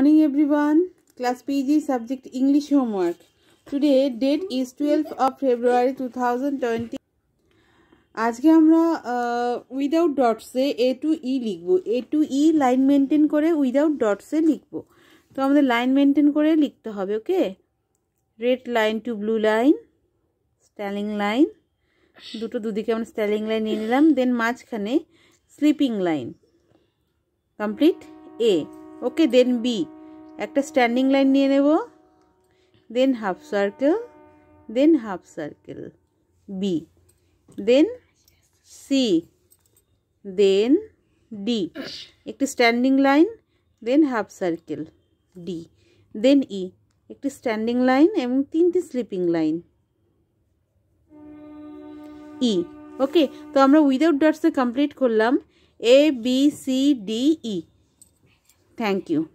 morning everyone class PG subject English homework today date is twelve of February two আজকে আমরা without ডটসে A to E e লিখবো e A to E line maintain করে উইদাউট ডটসে লিখবো তো আমাদের লাইন মেনটেন করে লিখতে হবে okay red line to blue line standing line দুটো দুদিকে আমরা স্ট্যালিং লাইন নিয়ে নিলাম দেন মাঝখানে sleeping line complete A okay then B একটা স্ট্যান্ডিং লাইন নিয়ে নেব দেন half circle then half circle B then C then D একটি standing line then half circle D then E একটি স্ট্যান্ডিং লাইন এবং তিনটি স্লিপিং লাইন ই ওকে তো আমরা without ডটসে কমপ্লিট করলাম A B C D E Thank you.